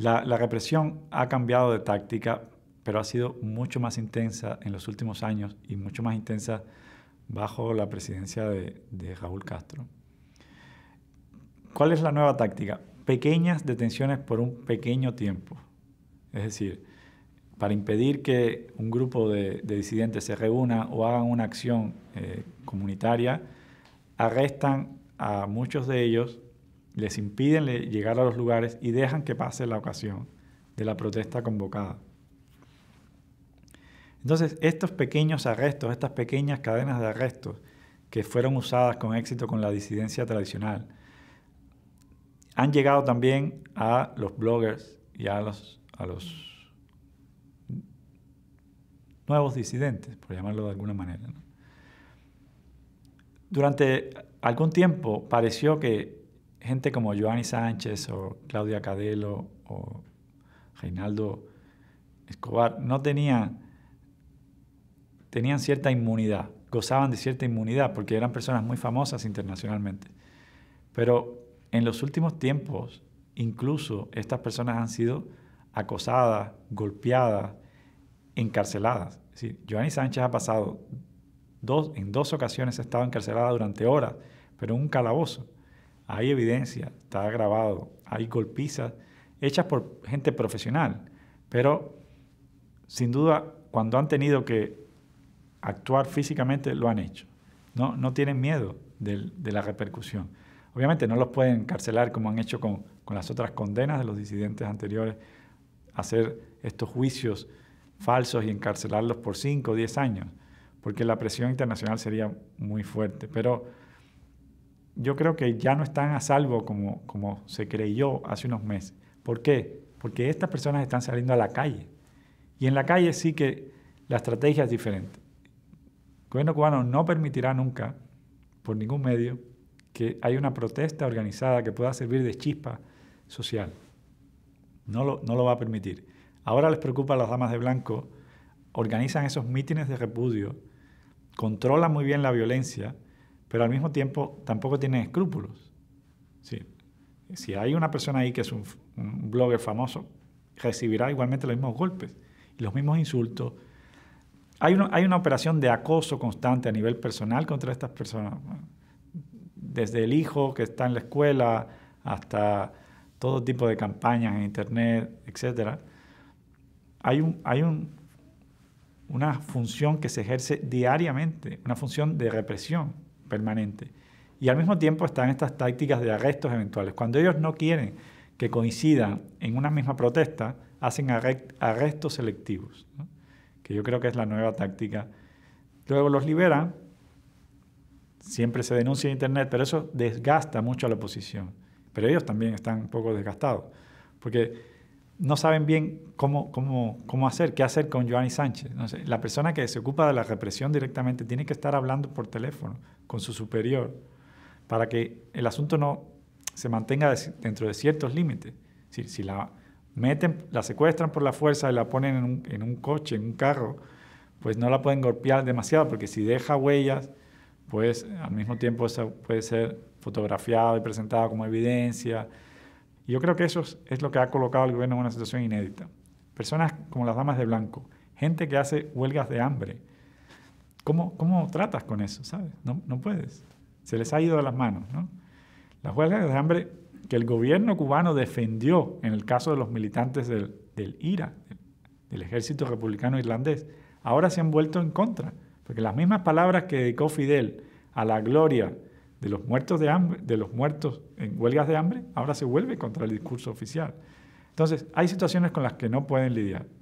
La, represión ha cambiado de táctica, pero ha sido mucho más intensa en los últimos años y mucho más intensa bajo la presidencia de, Raúl Castro. ¿Cuál es la nueva táctica? Pequeñas detenciones por un pequeño tiempo. Es decir, para impedir que un grupo de, disidentes se reúna o hagan una acción eh, comunitaria, arrestan a muchos de ellos les impiden llegar a los lugares y dejan que pase la ocasión de la protesta convocada. Entonces, estos pequeños arrestos, estas pequeñas cadenas de arrestos que fueron usadas con éxito con la disidencia tradicional, han llegado también a los bloggers y a los, nuevos disidentes, por llamarlo de alguna manera. Durante algún tiempo pareció que gente como Joanny Sánchez o Claudia Cadelo o Reinaldo Escobar no tenían, tenían cierta inmunidad, gozaban de cierta inmunidad porque eran personas muy famosas internacionalmente. Pero en los últimos tiempos, incluso estas personas han sido acosadas, golpeadas, encarceladas. Es Joanny Sánchez ha pasado dos, en dos ocasiones ha estado encarcelada durante horas, pero en un calabozo hay evidencia, está grabado, hay golpizas hechas por gente profesional, pero sin duda cuando han tenido que actuar físicamente lo han hecho. No, no tienen miedo de, la repercusión. Obviamente no los pueden encarcelar como han hecho con, las otras condenas de los disidentes anteriores, hacer estos juicios falsos y encarcelarlos por 5 o 10 años, porque la presión internacional sería muy fuerte. Pero yo creo que ya no están a salvo como, como se creyó hace unos meses. ¿Por qué? Porque estas personas están saliendo a la calle. Y en la calle sí que la estrategia es diferente. El gobierno cubano no permitirá nunca, por ningún medio, que haya una protesta organizada que pueda servir de chispa social. No lo, no lo va a permitir. Ahora les preocupa a las damas de blanco, organizan esos mítines de repudio, controlan muy bien la violencia pero al mismo tiempo tampoco tienen escrúpulos. Si hay una persona ahí que es un, blogger famoso, recibirá igualmente los mismos golpes y los mismos insultos. Hay, hay una operación de acoso constante a nivel personal contra estas personas. Desde el hijo que está en la escuela hasta todo tipo de campañas en Internet, etc. Hay, un, hay un, una función que se ejerce diariamente, una función de represión permanente. Y al mismo tiempo están estas tácticas de arrestos eventuales. Cuando ellos no quieren que coincidan en una misma protesta, hacen arrestos selectivos, que yo creo que es la nueva táctica. Luego los liberan, siempre se denuncia en Internet, pero eso desgasta mucho a la oposición. Pero ellos también están un poco desgastados, porque no saben bien cómo, cómo, hacer, qué hacer con Joanny Sánchez. la persona que se ocupa de la represión directamente tiene que estar hablando por teléfono con su superior para que el asunto no se mantenga dentro de ciertos límites. Si, la meten, la secuestran por la fuerza y la ponen en un, en un coche, en un carro, pues no la pueden golpear demasiado, porque si deja huellas, pues al mismo tiempo eso puede ser fotografiado y presentado como evidencia yo creo que eso es, lo que ha colocado al gobierno en una situación inédita. Personas como las damas de blanco, gente que hace huelgas de hambre. ¿Cómo, cómo tratas con eso? ¿Sabes? No, puedes. Se les ha ido de las manos, ¿no? Las huelgas de hambre que el gobierno cubano defendió en el caso de los militantes del, del IRA, del ejército republicano irlandés, ahora se han vuelto en contra, porque las mismas palabras que dedicó Fidel a la gloria de los muertos de de los muertos en huelgas de hambre, ahora se vuelve contra el discurso oficial. Entonces, hay situaciones con las que no pueden lidiar.